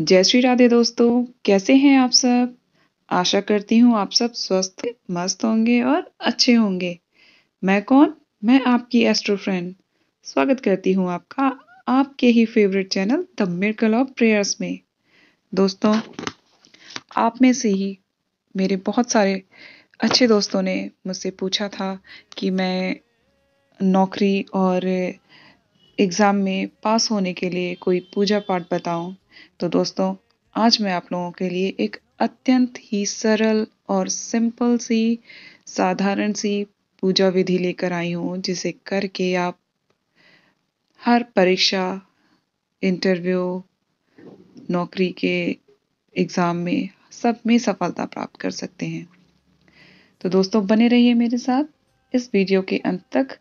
जय श्री राधे दोस्तों कैसे हैं आप सब आशा करती हूँ आप सब स्वस्थ मस्त होंगे और अच्छे होंगे मैं कौन मैं आपकी एस्ट्रो फ्रेंड स्वागत करती हूँ आपका आपके ही favourite channel the miracle of prayers में दोस्तों आप में से ही मेरे बहुत सारे अच्छे दोस्तों ने मुझसे पूछा था कि मैं नौकरी और एग्ज़ाम में पास होने के लिए कोई पूजा पाठ बताऊं तो दोस्तों आज मैं आप लोगों के लिए एक अत्यंत ही सरल और सिंपल सी साधारण सी पूजा विधि लेकर आई हूँ जिसे करके आप हर परीक्षा इंटरव्यू नौकरी के एग्ज़ाम में सब में सफलता प्राप्त कर सकते हैं तो दोस्तों बने रहिए मेरे साथ इस वीडियो के अंत तक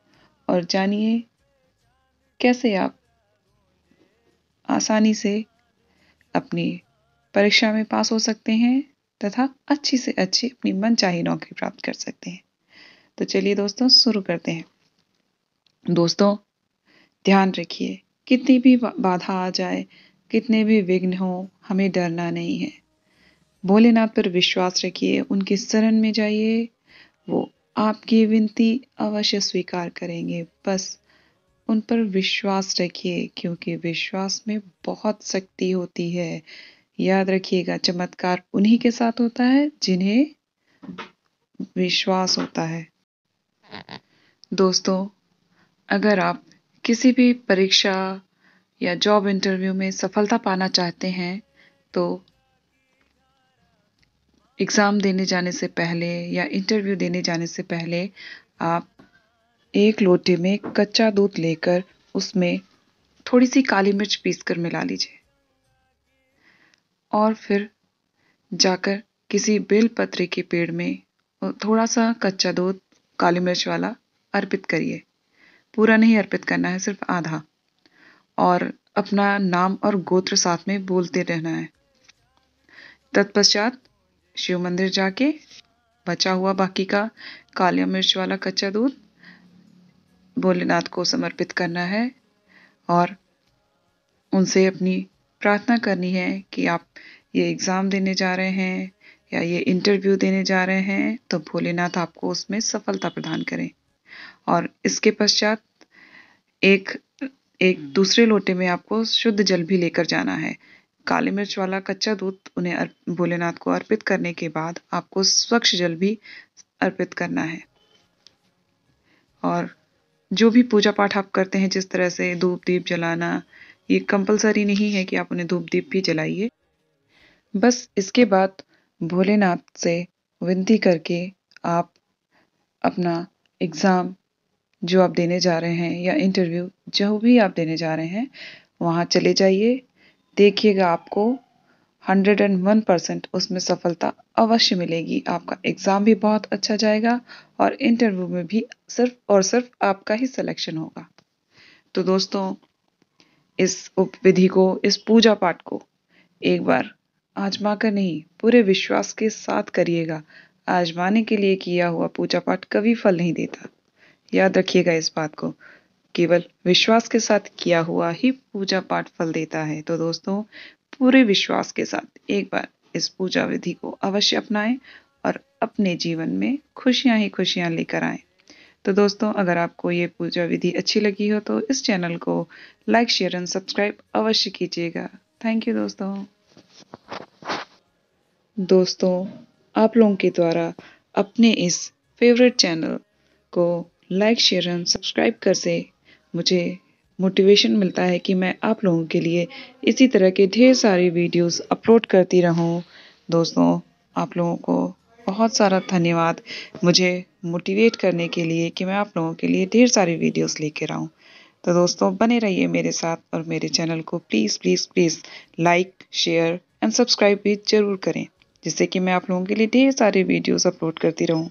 और जानिए कैसे आप आसानी से अपनी परीक्षा में पास हो सकते हैं तथा अच्छी से अच्छी अपनी मनचाही नौकरी प्राप्त कर सकते हैं तो चलिए दोस्तों शुरू करते हैं दोस्तों ध्यान रखिए कितनी भी बाधा आ जाए कितने भी विघ्न हो हमें डरना नहीं है भोलेनाथ पर विश्वास रखिए उनके शरण में जाइए वो आपकी विनती अवश्य स्वीकार करेंगे बस उन पर विश्वास रखिए क्योंकि विश्वास में बहुत शक्ति होती है याद रखिएगा चमत्कार उन्हीं के साथ होता है जिन्हें विश्वास होता है दोस्तों अगर आप किसी भी परीक्षा या जॉब इंटरव्यू में सफलता पाना चाहते हैं तो एग्ज़ाम देने जाने से पहले या इंटरव्यू देने जाने से पहले आप एक लोटे में कच्चा दूध लेकर उसमें थोड़ी सी काली मिर्च पीस कर मिला लीजिए और फिर जाकर किसी बेलपत्रे के पेड़ में थोड़ा सा कच्चा दूध काली मिर्च वाला अर्पित करिए पूरा नहीं अर्पित करना है सिर्फ आधा और अपना नाम और गोत्र साथ में बोलते रहना है तत्पश्चात शिव मंदिर जाके बचा हुआ बाकी का काली मिर्च वाला कच्चा दूध भोलेनाथ को समर्पित करना है और उनसे अपनी प्रार्थना करनी है कि आप ये एग्ज़ाम देने जा रहे हैं या ये इंटरव्यू देने जा रहे हैं तो भोलेनाथ आपको उसमें सफलता प्रदान करें और इसके पश्चात एक एक हम्म। दूसरे लोटे में आपको शुद्ध जल भी लेकर जाना है काली मिर्च वाला कच्चा दूध उन्हें भोलेनाथ को अर्पित करने के बाद आपको स्वच्छ जल भी अर्पित करना है और जो भी पूजा पाठ आप करते हैं जिस तरह से धूप दीप जलाना ये कंपलसरी नहीं है कि आप उन्हें धूप दीप भी जलाइए बस इसके बाद भोलेनाथ से विनती करके आप अपना एग्ज़ाम जो आप देने जा रहे हैं या इंटरव्यू जो भी आप देने जा रहे हैं वहाँ चले जाइए देखिएगा आपको हंड्रेड एंड वन परसेंट उसमें सफलता अवश्य मिलेगी आपका एग्ज़ाम भी बहुत अच्छा जाएगा और इंटरव्यू में भी सिर्फ और सिर्फ आपका ही सिलेक्शन होगा तो दोस्तों इस उप विधि को इस पूजा पाठ को एक बार आजमा कर नहीं पूरे विश्वास के साथ करिएगा आजमाने के लिए किया हुआ पूजा पाठ कभी फल नहीं देता याद रखिएगा इस बात को केवल विश्वास के साथ किया हुआ ही पूजा पाठ फल देता है तो दोस्तों पूरे विश्वास के साथ एक बार इस पूजा विधि को अवश्य अपनाएं और अपने जीवन में खुशियां ही खुशियां लेकर आएं तो दोस्तों अगर आपको ये पूजा विधि अच्छी लगी हो तो इस चैनल को लाइक शेयर एंड सब्सक्राइब अवश्य कीजिएगा थैंक यू दोस्तों दोस्तों आप लोगों के द्वारा अपने इस फेवरेट चैनल को लाइक शेयर एंड सब्सक्राइब कर से मुझे मोटिवेशन मिलता है कि मैं आप लोगों के लिए इसी तरह के ढेर सारी वीडियोस अपलोड करती रहूं दोस्तों आप लोगों को बहुत सारा धन्यवाद मुझे मोटिवेट करने के लिए कि मैं आप लोगों के लिए ढेर सारी वीडियोस लेकर आऊँ तो दोस्तों बने रहिए मेरे साथ और मेरे चैनल को please please please like share and subscribe भी ज़रूर करें जिससे कि मैं आप लोगों के लिए ढेर सारी वीडियोज़ अपलोड करती रहूँ